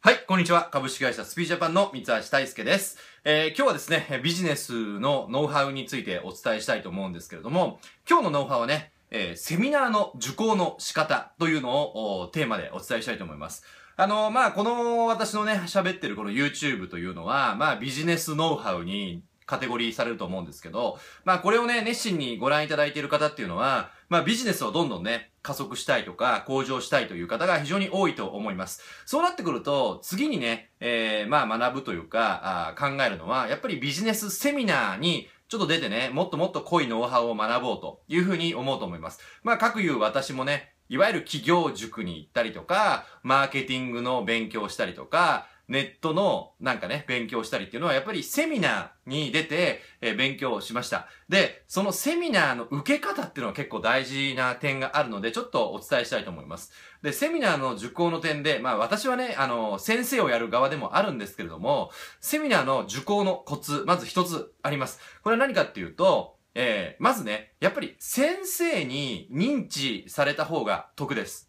はい、こんにちは。株式会社スピージャパンの三橋大輔です。えー、今日はですね、ビジネスのノウハウについてお伝えしたいと思うんですけれども、今日のノウハウはね、えー、セミナーの受講の仕方というのをテーマでお伝えしたいと思います。あのー、まあ、この私のね、喋ってるこの YouTube というのは、まあ、ビジネスノウハウにカテゴリーされると思うんですけど、まあこれをね、熱心にご覧いただいている方っていうのは、まあビジネスをどんどんね、加速したいとか、向上したいという方が非常に多いと思います。そうなってくると、次にね、えー、まあ学ぶというか、あ考えるのは、やっぱりビジネスセミナーにちょっと出てね、もっともっと濃いノウハウを学ぼうというふうに思うと思います。まあ各言う私もね、いわゆる企業塾に行ったりとか、マーケティングの勉強したりとか、ネットのなんかね、勉強したりっていうのはやっぱりセミナーに出て、えー、勉強しました。で、そのセミナーの受け方っていうのは結構大事な点があるので、ちょっとお伝えしたいと思います。で、セミナーの受講の点で、まあ私はね、あの、先生をやる側でもあるんですけれども、セミナーの受講のコツ、まず一つあります。これは何かっていうと、えー、まずね、やっぱり先生に認知された方が得です。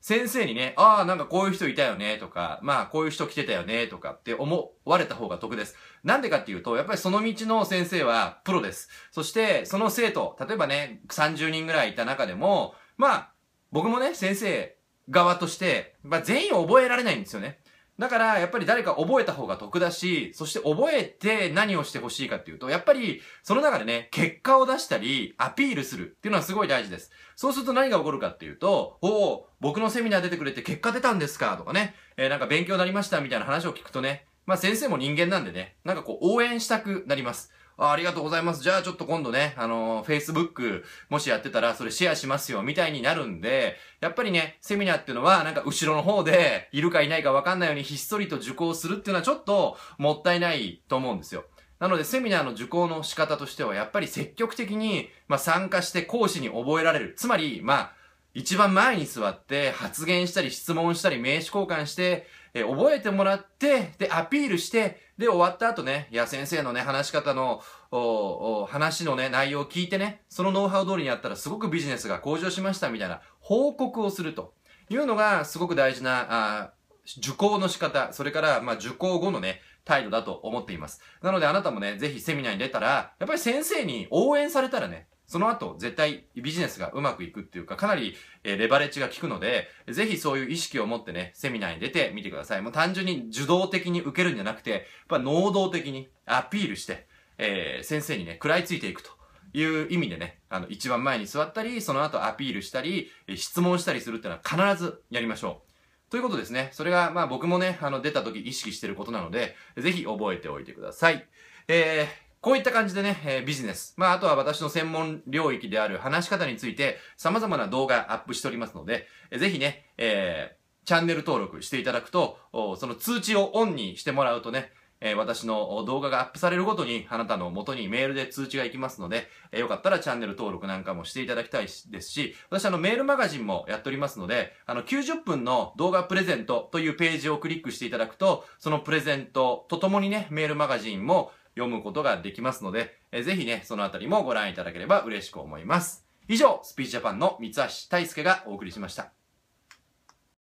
先生にね、ああ、なんかこういう人いたよね、とか、まあこういう人来てたよね、とかって思われた方が得です。なんでかっていうと、やっぱりその道の先生はプロです。そして、その生徒、例えばね、30人ぐらいいた中でも、まあ、僕もね、先生側として、まあ全員覚えられないんですよね。だから、やっぱり誰か覚えた方が得だし、そして覚えて何をしてほしいかっていうと、やっぱり、その中でね、結果を出したり、アピールするっていうのはすごい大事です。そうすると何が起こるかっていうと、おお、僕のセミナー出てくれて結果出たんですかとかね、えー、なんか勉強になりましたみたいな話を聞くとね、まあ先生も人間なんでね、なんかこう応援したくなります。あありがとうございます。じゃあちょっと今度ね、あのー、Facebook もしやってたらそれシェアしますよみたいになるんで、やっぱりね、セミナーっていうのはなんか後ろの方でいるかいないかわかんないようにひっそりと受講するっていうのはちょっともったいないと思うんですよ。なのでセミナーの受講の仕方としてはやっぱり積極的に、まあ、参加して講師に覚えられる。つまり、まあ、一番前に座って発言したり質問したり名刺交換して、え覚えてもらって、で、アピールして、で、終わった後ね、いや、先生のね、話し方の、おお話のね、内容を聞いてね、そのノウハウ通りにやったらすごくビジネスが向上しましたみたいな報告をするというのがすごく大事な、あ受講の仕方、それから、まあ、受講後のね、態度だと思っています。なのであなたもね、ぜひセミナーに出たら、やっぱり先生に応援されたらね、その後、絶対ビジネスがうまくいくっていうか、かなり、えレバレッジが効くので、ぜひそういう意識を持ってね、セミナーに出てみてください。もう単純に受動的に受けるんじゃなくて、やっぱ能動的にアピールして、えー、先生にね、食らいついていくと。いう意味でね、あの、一番前に座ったり、その後アピールしたり、質問したりするっていうのは必ずやりましょう。ということですね。それが、まあ僕もね、あの、出た時意識してることなので、ぜひ覚えておいてください。えー、こういった感じでね、えー、ビジネス。まあ、あとは私の専門領域である話し方について、様々な動画アップしておりますので、えー、ぜひね、えー、チャンネル登録していただくと、その通知をオンにしてもらうとね、えー、私の動画がアップされるごとに、あなたの元にメールで通知が行きますので、えー、よかったらチャンネル登録なんかもしていただきたいですし、私あのメールマガジンもやっておりますので、あの90分の動画プレゼントというページをクリックしていただくと、そのプレゼントとともにね、メールマガジンも読むことができますので、えー、ぜひね、そのあたりもご覧いただければ嬉しく思います。以上、スピーチジャパンの三橋大輔がお送りしました。